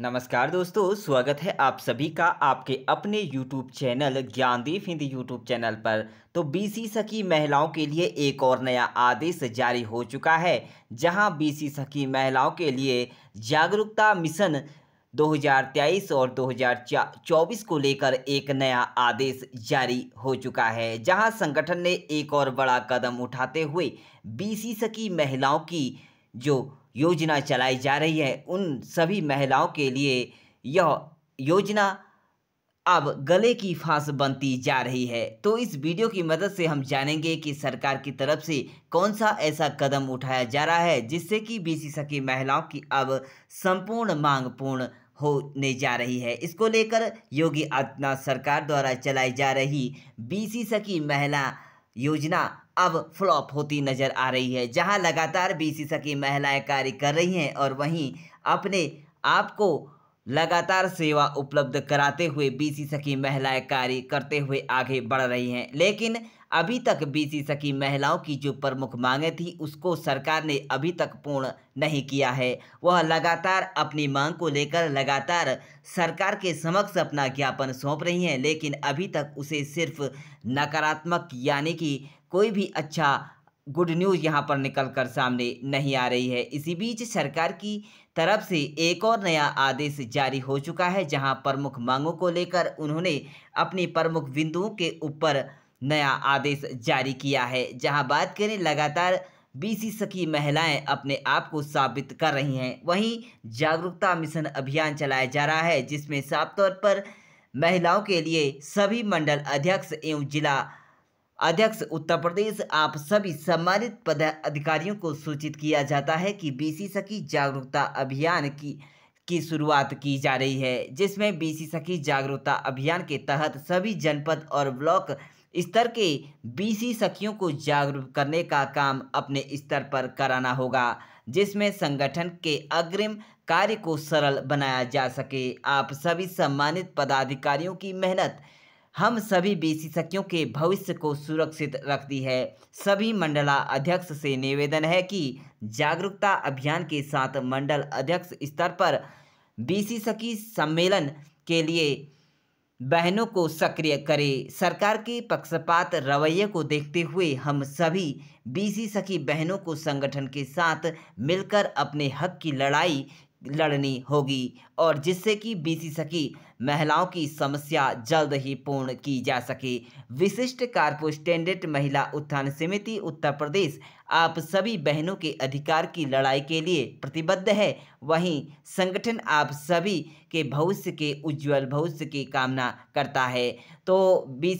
नमस्कार दोस्तों स्वागत है आप सभी का आपके अपने YouTube channel Gyandeep Hindi YouTube channel पर तो बी सखी महिलाओं के लिए एक और नया आदेश जारी हो चुका है जहां बी सखी महिलाओं के लिए जागरूकता मिशन 2023 और 2024 को लेकर एक नया आदेश जारी हो चुका है जहां संगठन ने एक और बड़ा कदम उठाते हुए बी सखी महिलाओं की जो योजना चलाई जा रही है उन सभी महिलाओं के लिए यह योजना अब गले की फांस बनती जा रही है तो इस वीडियो की मदद से हम जानेंगे कि सरकार की तरफ से कौन सा ऐसा कदम उठाया जा रहा है जिससे कि बीसी सकी महिलाओं की अब संपूर्ण मांग पूर्ण होने जा रही है इसको लेकर योगी आदित्यनाथ सरकार द्वारा चलाई जा रही बीसी सकी महिला योजना अब फ्लॉप होती नजर आ रही है जहां लगातार बीसी सकी महिलाएं कार्य कर रही हैं और वहीं अपने आप को लगातार सेवा उपलब्ध कराते हुए बीसी सखी महिलाएं कार्य करते हुए आगे बढ़ रही हैं लेकिन अभी तक बीसी सखी महिलाओं की जो प्रमुख मांगें थी उसको सरकार ने अभी तक पूर्ण नहीं किया है वह लगातार अपनी मांग को लेकर लगातार सरकार के समक्ष अपना ज्ञापन सौंप रही हैं लेकिन अभी तक उसे सिर्फ नकारात्मक यानी कि कोई भी अच्छा गुड न्यूज़ यहाँ पर निकल कर सामने नहीं आ रही है इसी बीच सरकार की तरफ से एक और नया आदेश जारी हो चुका है जहां प्रमुख मांगों को लेकर उन्होंने अपनी प्रमुख बिंदुओं के ऊपर नया आदेश जारी किया है जहां बात करें लगातार बीसी सखी महिलाएं अपने आप को साबित कर रही हैं वहीं जागरूकता मिशन अभियान चलाया जा रहा है जिसमें साफ तौर पर महिलाओं के लिए सभी मंडल अध्यक्ष एवं जिला अध्यक्ष उत्तर प्रदेश आप सभी सम्मानित पदाधिकारियों को सूचित किया जाता है कि बी सी सखी जागरूकता अभियान की की शुरुआत की जा रही है जिसमें बी सी सखी जागरूकता अभियान के तहत सभी जनपद और ब्लॉक स्तर के बी सी सखियों को जागरूक करने का काम अपने स्तर पर कराना होगा जिसमें संगठन के अग्रिम कार्य को सरल बनाया जा सके आप सभी सम्मानित पदाधिकारियों की मेहनत हम सभी विशेषज्ञों के भविष्य को सुरक्षित रखती है सभी मंडला अध्यक्ष से निवेदन है कि जागरूकता अभियान के साथ मंडल अध्यक्ष स्तर पर विशेषज्ञ सम्मेलन के लिए बहनों को सक्रिय करें सरकार के पक्षपात रवैये को देखते हुए हम सभी बीसी सखी बहनों को संगठन के साथ मिलकर अपने हक की लड़ाई लड़नी होगी और जिससे कि बीसी सखी महिलाओं की समस्या जल्द ही पूर्ण की जा सके विशिष्ट कार्पोस्टेंडेट महिला उत्थान समिति उत्तर प्रदेश आप सभी बहनों के अधिकार की लड़ाई के लिए प्रतिबद्ध है वहीं संगठन आप सभी के भविष्य के उज्जवल भविष्य की कामना करता है तो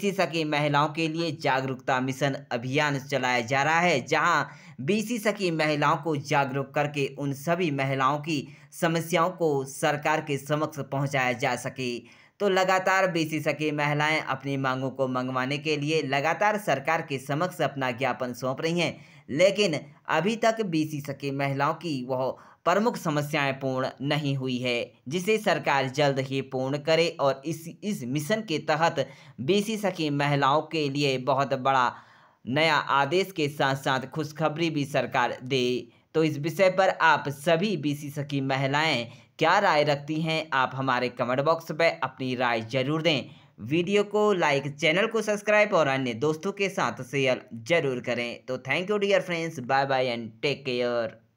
सी सखी महिलाओं के लिए जागरूकता मिशन अभियान चलाया जा रहा है जहां सी सखी महिलाओं को जागरूक करके उन सभी महिलाओं की समस्याओं को सरकार के समक्ष पहुंचाया जा सके थी तो लगातार बीसी सकी महिलाएं अपनी मांगों को मंगवाने के लिए लगातार सरकार के समक्ष अपना ज्ञापन सौंप रही हैं लेकिन अभी तक बीसी सके महिलाओं की वह प्रमुख समस्याएं पूर्ण नहीं हुई है जिसे सरकार जल्द ही पूर्ण करे और इस इस मिशन के तहत बीसी सखी महिलाओं के लिए बहुत बड़ा नया आदेश के साथ साथ खुशखबरी भी सरकार दे तो इस विषय पर आप सभी बीसी सखी महिलाएं क्या राय रखती हैं आप हमारे कमेंट बॉक्स में अपनी राय जरूर दें वीडियो को लाइक चैनल को सब्सक्राइब और अन्य दोस्तों के साथ शेयर जरूर करें तो thank you dear friends bye bye and take care